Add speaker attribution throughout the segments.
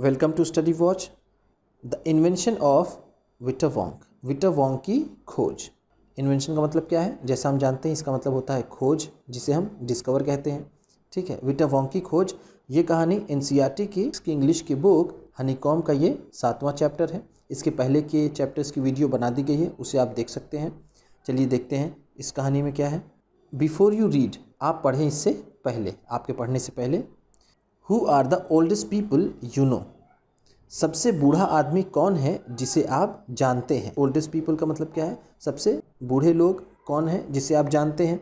Speaker 1: welcome to study watch the invention of विटर वॉन्ग विटर वॉन्ग की खोज इन्वेंशन का मतलब क्या है जैसा हम जानते हैं इसका मतलब होता है खोज जिसे हम डिस्कवर कहते हैं ठीक है विटर वॉन्ग की खोज ये कहानी एन सी आर टी की इसकी इंग्लिश की बुक हनीकॉम का ये सातवां चैप्टर है इसके पहले के चैप्टर्स की वीडियो बना दी गई है उसे आप देख सकते हैं चलिए देखते हैं इस कहानी में क्या है बिफोर यू रीड आप पढ़ें इससे पहले आपके पढ़ने से पहले who are the oldest people you know सबसे बूढ़ा आदमी कौन है जिसे आप जानते हैं ओल्डेस्ट पीपल का मतलब क्या है सबसे बूढ़े लोग कौन है जिसे आप जानते हैं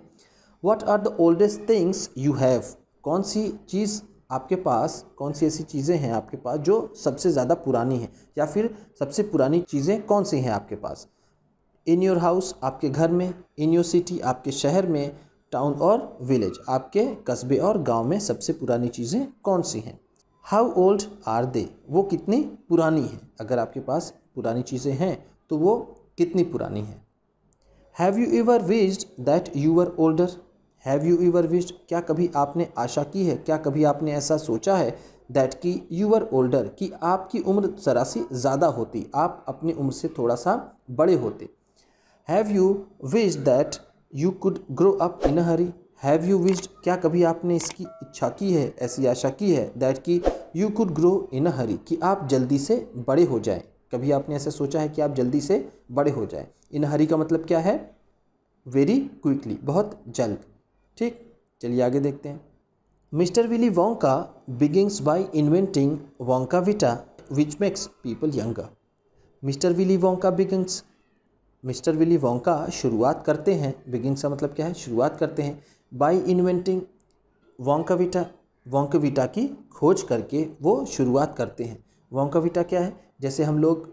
Speaker 1: what are the oldest things you have कौन सी चीज़ आपके पास कौन सी ऐसी चीज़ें हैं आपके पास जो सबसे ज़्यादा पुरानी हैं या फिर सबसे पुरानी चीज़ें कौन सी हैं आपके पास इन योर हाउस आपके घर में इन योर सिटी आपके शहर में टाउन और विलेज आपके कस्बे और गांव में सबसे पुरानी चीज़ें कौन सी हैं हाउ ओल्ड आर दे वो कितनी पुरानी हैं अगर आपके पास पुरानी चीज़ें हैं तो वो कितनी पुरानी हैं have you ever wished that you are older have you ever wished क्या कभी आपने आशा की है क्या कभी आपने ऐसा सोचा है दैट कि यू आर ओल्डर कि आपकी उम्र ज़रा सी ज़्यादा होती आप अपनी उम्र से थोड़ा सा बड़े होते have you wish that you could grow up in a hurry have you wished क्या कभी आपने इसकी इच्छा की है ऐसी आशा की है दैट कि you could grow in a hurry कि आप जल्दी से बड़े हो जाएं कभी आपने ऐसा सोचा है कि आप जल्दी से बड़े हो जाएं इन हरी का मतलब क्या है वेरी क्विकली बहुत जल्द ठीक चलिए आगे देखते हैं mister Willy Wonka begins by inventing Wonka Vita which makes people younger mister Willy Wonka begins mister Willy Wonka शुरुआत करते हैं बिगिन का मतलब क्या है शुरुआत करते हैं बाय इन्वेंटिंग वोंकाविटा वोंकाविटा की खोज करके वो शुरुआत करते हैं वोंकाविटा क्या है जैसे हम लोग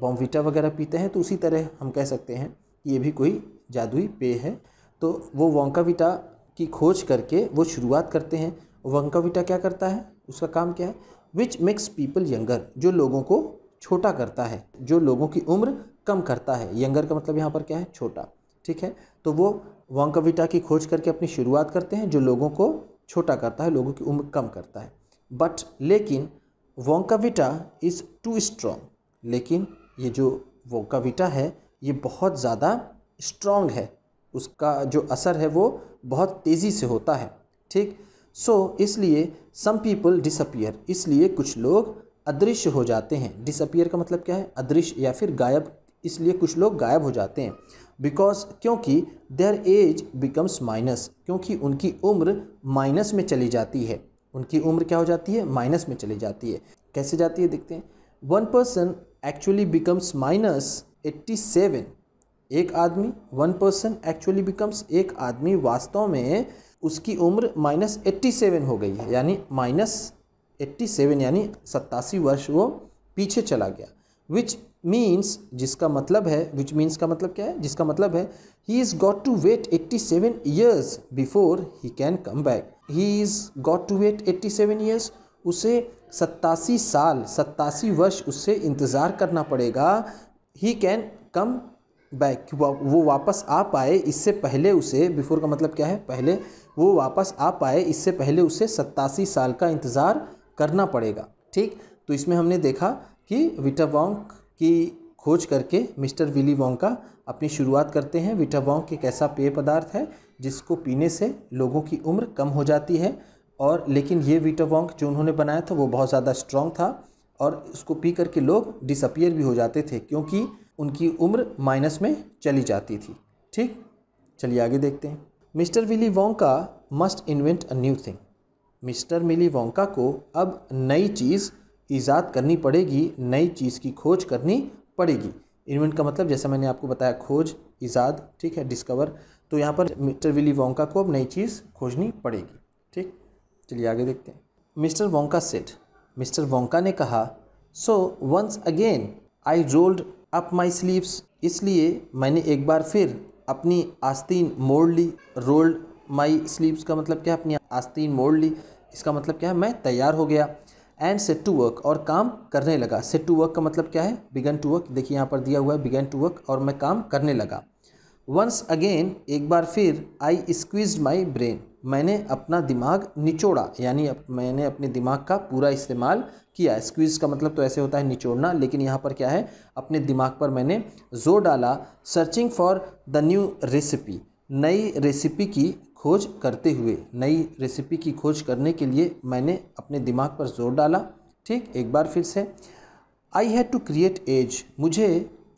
Speaker 1: बॉम्विटा वगैरह पीते हैं तो उसी तरह हम कह सकते हैं कि ये भी कोई जादुई पेय है तो वो वोंकाविटा की खोज करके वो शुरुआत करते हैं वोंकाविटा क्या करता है उसका काम क्या है विच मेक्स पीपल यंगर जो लोगों को छोटा करता है जो लोगों की उम्र कम करता है यंगर का मतलब यहाँ पर क्या है छोटा ठीक है तो वो वांकविटा की खोज करके अपनी शुरुआत करते हैं जो लोगों को छोटा करता है लोगों की उम्र कम करता है बट लेकिन वोंकाविटा इज़ टू स्ट्रॉन्ग लेकिन ये जो वोंकाविटा है ये बहुत ज़्यादा स्ट्रॉन्ग है उसका जो असर है वो बहुत तेज़ी से होता है ठीक सो so, इसलिए सम पीपल डिसअपियर इसलिए कुछ लोग अदृश्य हो जाते हैं डिसअपियर का मतलब क्या है अदृश्य या फिर गायब इसलिए कुछ लोग गायब हो जाते हैं बिकॉज क्योंकि देयर एज बिकम्स माइनस क्योंकि उनकी उम्र माइनस में चली जाती है उनकी उम्र क्या हो जाती है माइनस में चली जाती है कैसे जाती है देखते हैं one person actually becomes minus eighty seven एक आदमी वन पर्सन एक्चुअली बिकम्स एक आदमी वास्तव में उसकी उम्र माइनस एट्टी सेवन हो गई है यानी माइनस एट्टी सेवन यानी सत्तासी वर्ष वो पीछे चला गया विच मीन्स जिसका मतलब है विच मीन्स का मतलब क्या है जिसका मतलब है he is got to wait 87 seven years before he can come back he is got to wait 87 seven years उसे सत्तासी साल सत्तासी वर्ष उससे इंतज़ार करना पड़ेगा ही कैन कम बैक वो वापस आ पाए इससे पहले उसे बिफोर का मतलब क्या है पहले वो वापस आ पाए इससे पहले उसे सत्तासी साल का इंतज़ार करना पड़ेगा ठीक तो इसमें हमने देखा कि विटावॉन्ग की खोज करके मिस्टर विली वोंग का अपनी शुरुआत करते हैं विटा वोंग एक ऐसा पेय पदार्थ है जिसको पीने से लोगों की उम्र कम हो जाती है और लेकिन ये विटा वोंग जो उन्होंने बनाया था वो बहुत ज़्यादा स्ट्रॉन्ग था और इसको पी करके लोग डिसअपियर भी हो जाते थे क्योंकि उनकी उम्र माइनस में चली जाती थी ठीक चलिए आगे देखते हैं मिस्टर विली का must invent a new thing mister Milly Wonka को अब नई चीज़ ईजाद करनी पड़ेगी नई चीज़ की खोज करनी पड़ेगी इन्वेंट का मतलब जैसा मैंने आपको बताया खोज ईजाद ठीक है डिस्कवर तो यहाँ पर मिस्टर विली वोंका को अब नई चीज़ खोजनी पड़ेगी ठीक चलिए आगे देखते हैं mister Wonka said mister Wonka ने कहा so once again I rolled up my sleeves इसलिए मैंने एक बार फिर अपनी आस्तीन मोड़ ली रोल्ड माई स्लीव्स का मतलब क्या है अपनी आस्तीन मोड़ ली इसका मतलब क्या है मैं तैयार हो गया एंड सेट टू वर्क और काम करने लगा सेट टू वर्क का मतलब क्या है बिगन टू वर्क देखिए यहाँ पर दिया हुआ है बिगन टू वर्क और मैं काम करने लगा वंस अगेन एक बार फिर आई स्क्वीज माई ब्रेन मैंने अपना दिमाग निचोड़ा यानी अप, मैंने अपने दिमाग का पूरा इस्तेमाल किया स्क्वीज का मतलब तो ऐसे होता है निचोड़ना लेकिन यहाँ पर क्या है अपने दिमाग पर मैंने जोर डाला searching for the new recipe नई रेसिपी की खोज करते हुए नई रेसिपी की खोज करने के लिए मैंने अपने दिमाग पर जोर डाला ठीक एक बार फिर से I had to create age मुझे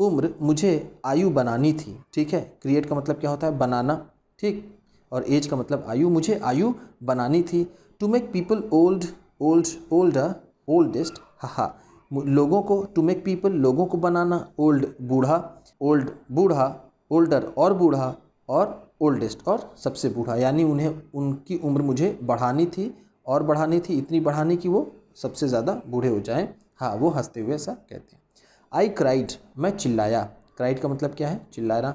Speaker 1: उम्र मुझे आयु बनानी थी ठीक है क्रिएट का मतलब क्या होता है बनाना ठीक और एज का मतलब आयु मुझे आयु बनानी थी to make people old old old oldest हा लोगों को टू मेक पीपल लोगों को बनाना ओल्ड बूढ़ा ओल्ड बूढ़ा ओल्डर और बूढ़ा और ओल्डेस्ट और सबसे बूढ़ा यानी उन्हें उनकी उम्र मुझे बढ़ानी थी और बढ़ानी थी इतनी बढ़ानी कि वो सबसे ज़्यादा बूढ़े हो जाएं हाँ वो हंसते हुए ऐसा कहते हैं आई क्राइड मैं चिल्लाया क्राइड का मतलब क्या है चिल्लाना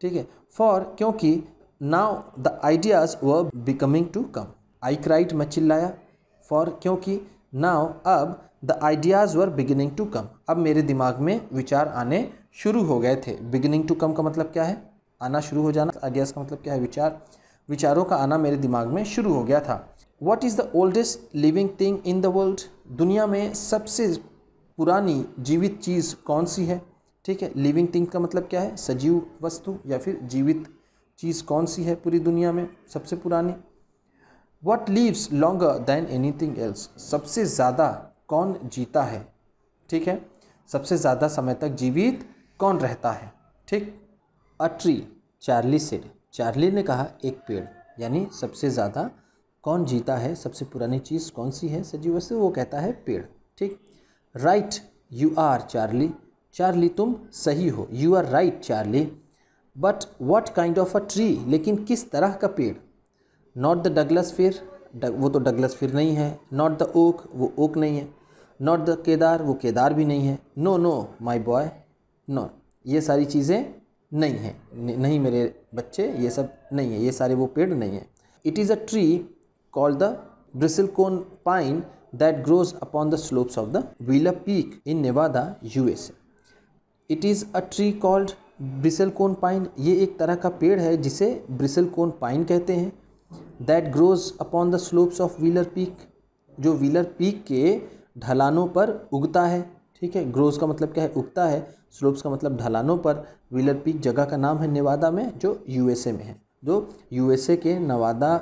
Speaker 1: ठीक है फॉर क्योंकि now the ideas were becoming to come I cried मैं चिल्लाया फॉर क्योंकि नाउ अब the ideas were beginning to come अब मेरे दिमाग में विचार आने शुरू हो गए थे बिगिनिंग टू कम का मतलब क्या है आना शुरू हो जाना आइडियाज़ का मतलब क्या है विचार विचारों का आना मेरे दिमाग में शुरू हो गया था what is the oldest living thing in the world दुनिया में सबसे पुरानी जीवित चीज़ कौन सी है ठीक है लिविंग थिंग का मतलब क्या है सजीव वस्तु या फिर जीवित चीज़ कौन सी है पूरी दुनिया में सबसे पुरानी what lives longer than anything else सबसे ज़्यादा कौन जीता है ठीक है सबसे ज़्यादा समय तक जीवित कौन रहता है ठीक a tree Charlie said Charlie ने कहा एक पेड़ यानी सबसे ज़्यादा कौन जीता है सबसे पुरानी चीज़ कौन सी है सजीव से वो कहता है पेड़ ठीक right you are Charlie Charlie तुम सही हो you are right Charlie but what kind of a tree लेकिन किस तरह का पेड़ नॉट द डगलस फिर वो तो डगलस फिर नहीं है नॉट द ओक वो ओक नहीं है नॉट द केदार वो केदार भी नहीं है no no my boy no ये सारी चीज़ें नहीं है नहीं मेरे बच्चे ये सब नहीं है ये सारे वो पेड़ नहीं है it is a tree called the bristlecone pine that grows upon the slopes of the Wheeler Peak in Nevada uh it is a tree called bristlecone pine ये एक तरह का पेड़ है जिसे ब्रिसलकोन पाइन कहते हैं that grows upon the slopes of Wheeler Peak जो व्हीलर पीक के ढलानों पर उगता है ठीक है ग्रोज का मतलब क्या है उगता है स्लोप्स का मतलब ढलानों पर व्हीलर पीक जगह का नाम है नेवादा में जो यूएसए में है जो तो यूएसए के नवादा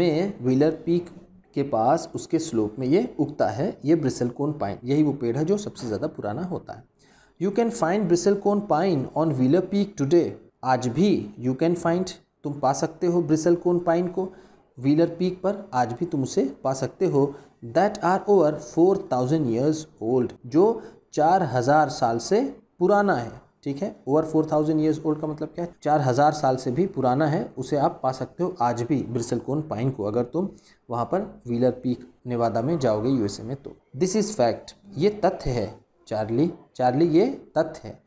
Speaker 1: में व्हीलर पीक के पास उसके स्लोप में ये उगता है ये ब्रिसलकोन पाइन यही वो पेड़ है जो सबसे ज़्यादा पुराना होता है you can find bristlecone pine on Wheeler Peak today आज भी यू कैन फाइंड तुम पा सकते हो ब्रिसलकोन पाइन को व्हीलर पीक पर आज भी तुम उसे पा सकते हो that are over four thousand years old जो चार हज़ार साल से पुराना है ठीक है over four thousand years old का मतलब क्या है चार हज़ार साल से भी पुराना है उसे आप पा सकते हो आज भी ब्रिसल कोन पाइन को अगर तुम वहाँ पर व्हीलर पीक नेवादा में जाओगे यूएसए में तो दिस इज़ फैक्ट ये तथ्य है चार्ली चार्ली ये तथ्य है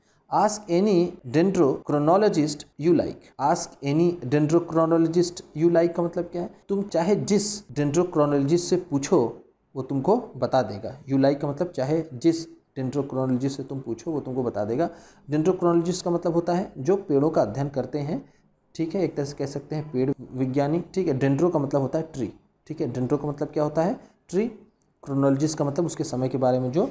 Speaker 1: ask any dendrochronologist you like ask any dendrochronologist you like का मतलब क्या है तुम चाहे जिस डेंड्रोक्रोनोलॉजिस्ट से पूछो वो तुमको बता देगा यू लाइक का मतलब चाहे जिस डेंट्रोक्रोनोलॉजिस्ट से तुम पूछो वो तुमको बता देगा डेंट्रोक्रोनोलॉजिस्ट का मतलब होता है जो पेड़ों का अध्ययन करते हैं ठीक है एक तरह से कह सकते हैं पेड़ विज्ञानी ठीक है डेंड्रो का मतलब होता है ट्री ठीक है डेंड्रो का मतलब क्या होता है ट्री क्रोनोलॉजिस्ट का मतलब उसके समय के बारे में जो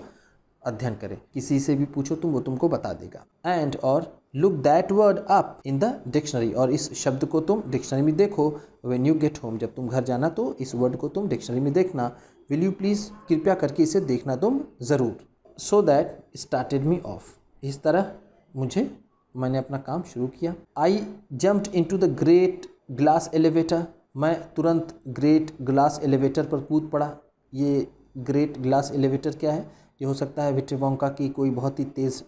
Speaker 1: अध्ययन करे किसी से भी पूछो तुम वो तुमको बता देगा एंड और look that word up in the dictionary और इस शब्द को तुम डिक्शनरी में देखो वेन यू गेट होम जब तुम घर जाना तो इस वर्ड को तुम डिक्शनरी में देखना विल यू प्लीज़ कृपया करके इसे देखना तुम ज़रूर so that started me off इस तरह मुझे मैंने अपना काम शुरू किया I jumped to the great glass elevator मैं तुरंत ग्रेट ग्लास एलिवेटर पर कूद पड़ा ये ग्रेट ग्लास एलिवेटर क्या है ये हो सकता है विट्रीवोंका की कोई बहुत ही तेज़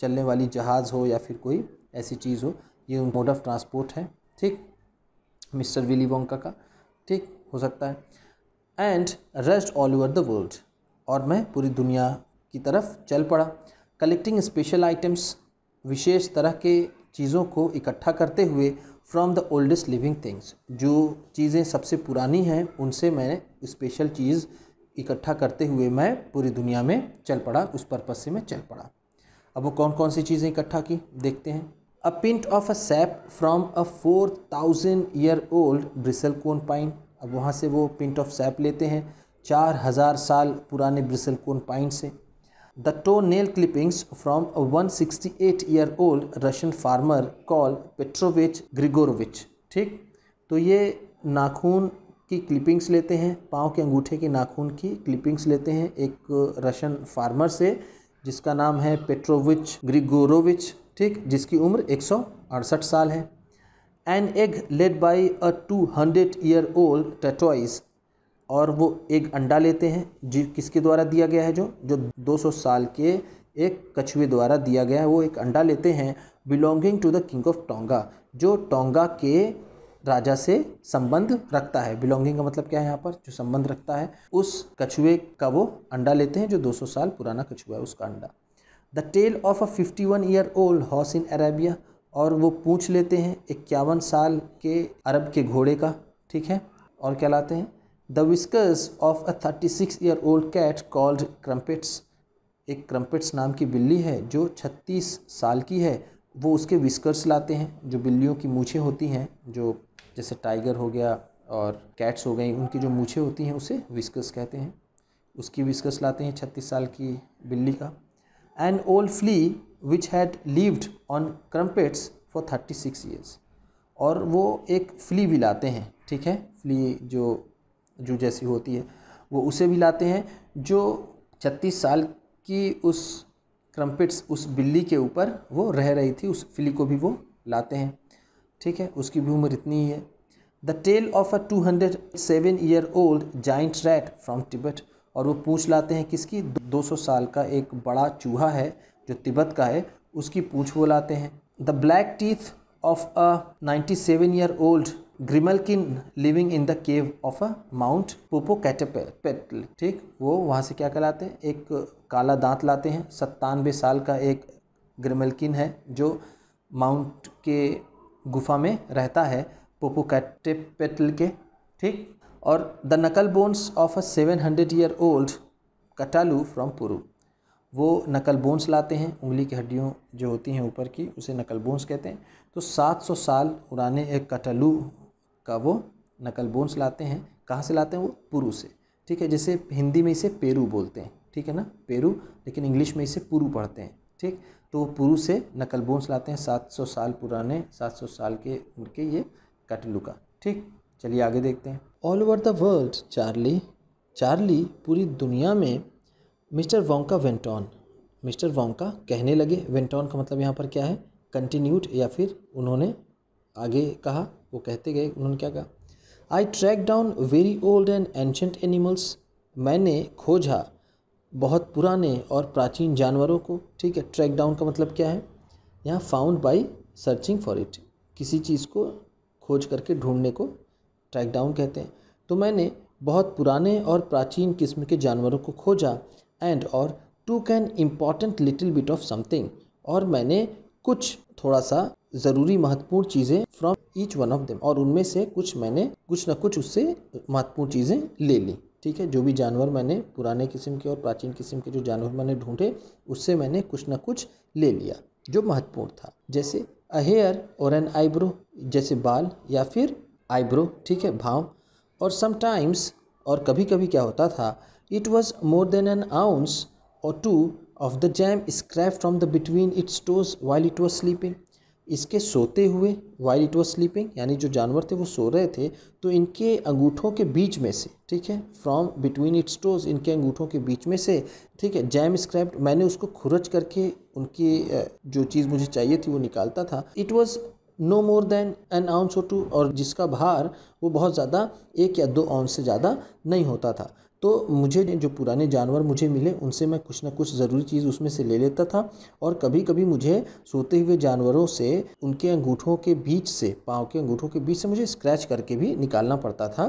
Speaker 1: चलने वाली जहाज़ हो या फिर कोई ऐसी चीज़ हो ये मोड ऑफ ट्रांसपोर्ट है ठीक मिस्टर विली वोंका का ठीक हो सकता है and rest all over the world और मैं पूरी दुनिया की तरफ चल पड़ा कलेक्टिंग स्पेशल आइटम्स विशेष तरह के चीज़ों को इकट्ठा करते हुए from the oldest living things जो चीज़ें सबसे पुरानी हैं उनसे मैं स्पेशल चीज़ इकट्ठा करते हुए मैं पूरी दुनिया में चल पड़ा उस पर्पज़ से मैं चल पड़ा अब वो कौन कौन सी चीज़ें इकट्ठा की देखते हैं a pint of a sap from a four thousand year old bristlecone pine अब वहाँ से वो पिंट ऑफ सैप लेते हैं चार हज़ार साल पुराने ब्रिसल कोन पाइन से the toenail clippings from a 168 year old Russian farmer called Petrovich Grigorovich ठीक तो ये नाखून की क्लिपिंग्स लेते हैं पाँव के अंगूठे के नाखून की क्लिपिंग्स लेते हैं एक रशियन फार्मर से जिसका नाम है पेट्रोविच ग्रिगोरोविच ठीक जिसकी उम्र एक साल है an egg laid by a two hundred year old tortoise और वो एक अंडा लेते हैं जी किसके द्वारा दिया गया है जो जो 200 साल के एक कछुए द्वारा दिया गया है वो एक अंडा लेते हैं belonging to the king of Tonga जो टोंगा के राजा से संबंध रखता है बिलोंगिंग का मतलब क्या है यहाँ पर जो संबंध रखता है उस कछुए का वो अंडा लेते हैं जो 200 साल पुराना कछुआ है उसका अंडा the tail of a 51 one year old horse in Arabia और वो पूछ लेते हैं इक्यावन साल के अरब के घोड़े का ठीक है और क्या लाते हैं the whiskers of a thirty six year old cat called Crumpets एक क्रम्पिट्स नाम की बिल्ली है जो छत्तीस साल की है वो उसके विस्कर्स लाते हैं जो बिल्लियों की मूछें होती हैं जो जैसे टाइगर हो गया और कैट्स हो गई उनकी जो मूछें होती हैं उसे विस्कर्स कहते हैं उसकी विस्कर्स लाते हैं छत्तीस साल की बिल्ली का and old flea which had lived on Crumpets for thirty six years और वो एक फ्ली भी लाते हैं ठीक है फ्ली जो जो जैसी होती है वो उसे भी लाते हैं जो छत्तीस साल की उस क्रम्पिट्स उस बिल्ली के ऊपर वो रह रही थी उस फिली को भी वो लाते हैं ठीक है उसकी भी उम्र इतनी ही है the tail of a two hundred seven year old giant rat from Tibet और वो पूछ लाते हैं किसकी दो सौ साल का एक बड़ा चूहा है जो तिब्बत का है उसकी पूछ वो लाते हैं the black teeth of a ninety seven year old grimalkin living in the cave of a Mount Popocatepetl ठीक वो वहाँ से क्या कहलाते हैं एक काला दांत लाते हैं सत्तानवे साल का एक ग्रिमलकिन है जो माउंट के गुफा में रहता है पोपो कैटेपेटल के ठीक और the knuckle bones of a seven hundred year old Catalou from Peru वो नकल बोन्स लाते हैं उंगली की हड्डियों जो होती हैं ऊपर की उसे नकल बोन्स कहते हैं तो 700 साल पुराने एक कटालू का वो नकल बोन्स लाते हैं कहाँ से लाते हैं वो पुरु से ठीक है जैसे हिंदी में इसे पेरू बोलते हैं ठीक है ना पेरू लेकिन इंग्लिश में इसे पुरु पढ़ते हैं ठीक तो वो पुरु से नकल बोन्स लाते हैं सात सौ साल पुराने सात सौ साल के उनके ये का ठीक चलिए आगे देखते हैं all over the world Charlie Charlie पूरी दुनिया में mister Wonka went on mister Wonka कहने लगे वेंटॉन का मतलब यहाँ पर क्या है कंटिन्यूड या फिर उन्होंने आगे कहा वो कहते गए उन्होंने क्या कहा I track down very old and ancient animals मैंने खोजा बहुत पुराने और प्राचीन जानवरों को ठीक है ट्रैक डाउन का मतलब क्या है यहाँ found by searching for it किसी चीज़ को खोज करके ढूंढने को ट्रैक डाउन कहते हैं तो मैंने बहुत पुराने और प्राचीन किस्म के जानवरों को खोजा एंड और took an important little bit of something और मैंने कुछ थोड़ा सा ज़रूरी महत्वपूर्ण चीज़ें from each one of them और उनमें से कुछ मैंने कुछ ना कुछ उससे महत्वपूर्ण चीज़ें ले ली ठीक है जो भी जानवर मैंने पुराने किस्म के और प्राचीन किस्म के जो जानवर मैंने ढूंढे उससे मैंने कुछ ना कुछ ले लिया जो महत्वपूर्ण था जैसे a hair or an eyebrow जैसे बाल या फिर आईब्रो ठीक है भाव और समटाइम्स और कभी कभी क्या होता था it was more than an ounce or two of the jam scrap from the between its toes while it was sleeping इसके सोते हुए वाइल इट वॉज स्लीपिंग यानी जो जानवर थे वो सो रहे थे तो इनके अंगूठों के बीच में से ठीक है फ्रॉम बिटवीन इट्स टोज इनके अंगूठों के बीच में से ठीक है जैम स्क्रैप्ड मैंने उसको खुरच करके उनकी जो चीज़ मुझे चाहिए थी वो निकालता था it was no more than an ounce or two और जिसका भार वो बहुत ज़्यादा एक या दो आउंस से ज़्यादा नहीं होता था तो मुझे जो पुराने जानवर मुझे मिले उनसे मैं कुछ ना कुछ ज़रूरी चीज़ उसमें से ले लेता था और कभी कभी मुझे सोते हुए जानवरों से उनके अंगूठों के बीच से पाँव के अंगूठों के बीच से मुझे स्क्रैच करके भी निकालना पड़ता था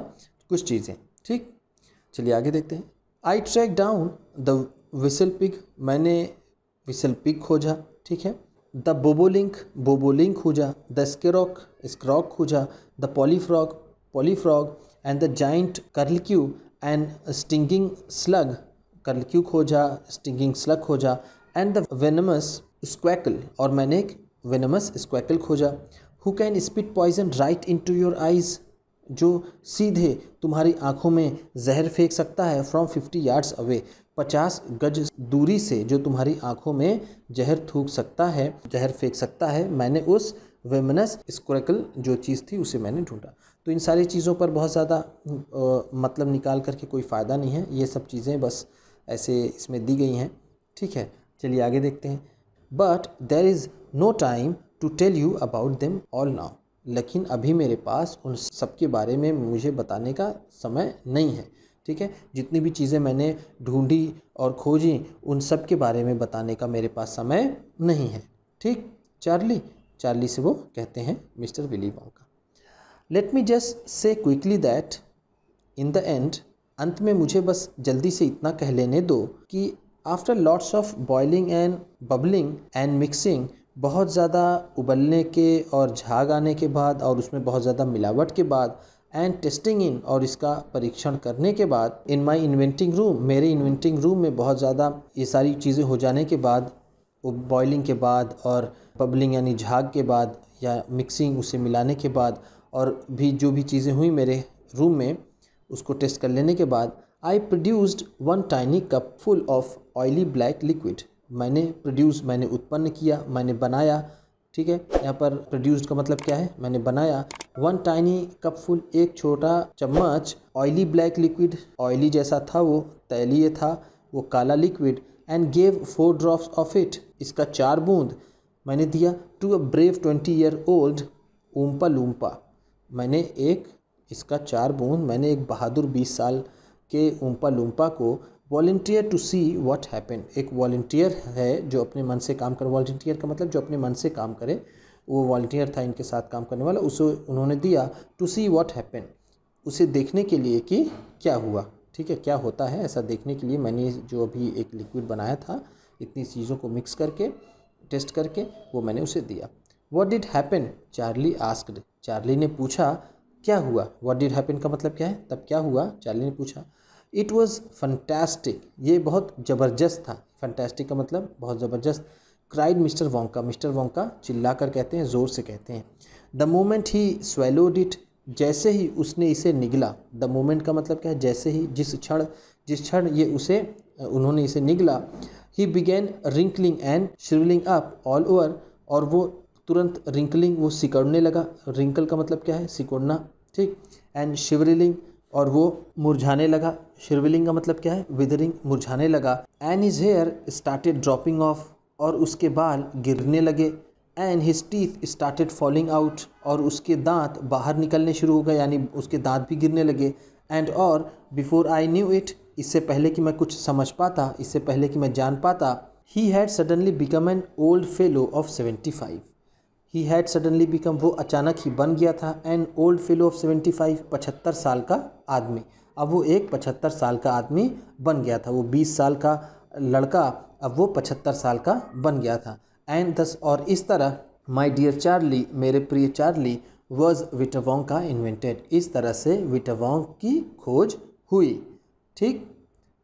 Speaker 1: कुछ चीज़ें ठीक चलिए आगे देखते हैं I track down the whistle pig मैंने विसल पिक खोजा ठीक है द बोबोलिंक बोबोलिंक खोजा द स्क्रॉक स्क्रॉक खोजा the polyfrog polyfrog and the giant curlicue and stinging slug curlicue खोजा स्टिंगिंग स्लग खोजा एंड द वेनमस स्क्वैकल और मैंने एक वेनमस स्क्वैकल खोजा who can spit poison right into your eyes जो सीधे तुम्हारी आँखों में जहर फेंक सकता है फ्रॉम फिफ्टी यार्ड्स अवे पचास गज दूरी से जो तुम्हारी आँखों में जहर थूक सकता है जहर फेंक सकता है मैंने उस वेमनस स्क्रेकल जो चीज़ थी उसे मैंने ढूंढा तो इन सारी चीज़ों पर बहुत ज़्यादा मतलब निकाल करके कोई फ़ायदा नहीं है ये सब चीज़ें बस ऐसे इसमें दी गई हैं ठीक है चलिए आगे देखते हैं but there is no time to tell you about them all now लेकिन अभी मेरे पास उन सब के बारे में मुझे बताने का समय नहीं है ठीक है जितनी भी चीज़ें मैंने ढूंढी और खोजी उन सब के बारे में बताने का मेरे पास समय नहीं है ठीक चार्ली चार्ली से वो कहते हैं मिस्टर विली का let me just say quickly that in the end अंत में मुझे बस जल्दी से इतना कह लेने दो कि after lots of boiling and bubbling and mixing बहुत ज़्यादा उबलने के और झाग आने के बाद और उसमें बहुत ज़्यादा मिलावट के बाद एंड टेस्टिंग इन और इसका परीक्षण करने के बाद इन माई इन्वेंटिंग रूम मेरे इन्वेंटिंग रूम में बहुत ज़्यादा ये सारी चीज़ें हो जाने के बाद बॉयलिंग के बाद और बबलिंग यानी झाग के बाद या मिक्सिंग उसे मिलाने के बाद और भी जो भी चीज़ें हुई मेरे रूम में उसको टेस्ट कर लेने के बाद I produced one tiny cup full of oily black liquid मैंने प्रोड्यूस मैंने उत्पन्न किया मैंने बनाया ठीक है यहाँ पर प्रोड्यूस्ड का मतलब क्या है मैंने बनाया वन टाइनी कप फुल एक छोटा चम्मच ऑयली ब्लैक लिक्विड ऑयली जैसा था वो तैलीय था वो काला liquid and gave four drops of it इसका चार बूंद मैंने दिया to a brave twenty year old Oompa Loompa मैंने एक इसका चार बूंद मैंने एक बहादुर बीस साल के ओम्पा लुम्पा को volunteer to see what happen एक वॉल्टियर है जो अपने मन से काम कर वॉल्टियर का मतलब जो अपने मन से काम करे वो वॉल्टियर था इनके साथ काम करने वाला उसे उन्होंने दिया टू सी व्हाट हैपन उसे देखने के लिए कि क्या हुआ ठीक है क्या होता है ऐसा देखने के लिए मैंने जो अभी एक लिक्विड बनाया था इतनी चीज़ों को मिक्स करके टेस्ट करके वो मैंने उसे दिया what did happen Charlie asked Charlie ने पूछा क्या हुआ वॉट डिड हैपन का मतलब क्या है तब क्या हुआ चार्ली ने पूछा इट वॉज़ फंटेस्टिक ये बहुत ज़बरदस्त था फंटेस्टिक का मतलब बहुत ज़बरदस्त cried mister Wonka mister Wonka चिल्ला कर कहते हैं ज़ोर से कहते हैं the moment he swallowed it जैसे ही उसने इसे निगला द मोमेंट का मतलब क्या है जैसे ही जिस क्षण जिस क्षण ये उसे उन्होंने इसे निगला he began wrinkling and shrivelling up all over और वो तुरंत रिंकलिंग वो सिकड़ने लगा रिंकल का मतलब क्या है सिकुड़ना ठीक एंड शिवरिलिंग और वो मुरझाने लगा शिवरिलिंग का मतलब क्या है विदरिंग मुरझाने लगा and his hair started dropping off और उसके बाल गिरने लगे and his teeth started falling out और उसके दांत बाहर निकलने शुरू हो गए यानी उसके दांत भी गिरने लगे एंड और बिफोर आई न्यू इट इससे पहले कि मैं कुछ समझ पाता इससे पहले कि मैं जान पाता he had suddenly become an old fellow of seventy five he had suddenly become वो अचानक ही बन गया था an old fellow of seventy five पचहत्तर साल का आदमी अब वो एक पचहत्तर साल का आदमी बन गया था वो बीस साल का लड़का अब वो पचहत्तर साल का बन गया था एंड दस और इस तरह माई डियर चार्ली मेरे प्रिय चार्ली वॉज विटावोंग का इन्वेंटेड इस तरह से विटावोंग की खोज हुई ठीक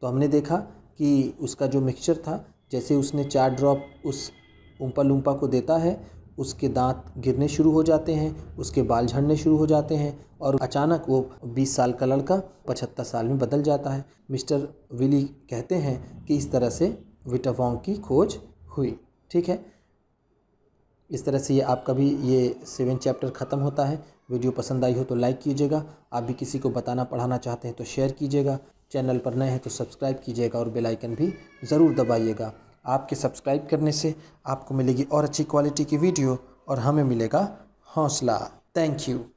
Speaker 1: तो हमने देखा कि उसका जो मिक्सचर था जैसे उसने चार ड्रॉप उस उम्पा लुम्पा को देता है उसके दांत गिरने शुरू हो जाते हैं उसके बाल झड़ने शुरू हो जाते हैं और अचानक वो 20 साल का लड़का पचहत्तर साल में बदल जाता है मिस्टर विली कहते हैं कि इस तरह से विटावोंग की खोज हुई ठीक है इस तरह से ये आपका भी ये सेवन चैप्टर ख़त्म होता है वीडियो पसंद आई हो तो लाइक कीजिएगा आप भी किसी को बताना पढ़ाना चाहते हैं तो शेयर कीजिएगा चैनल पर नए हैं तो सब्सक्राइब कीजिएगा और बेल आइकन भी ज़रूर दबाइएगा आपके सब्सक्राइब करने से आपको मिलेगी और अच्छी क्वालिटी की वीडियो और हमें मिलेगा हौसला थैंक यू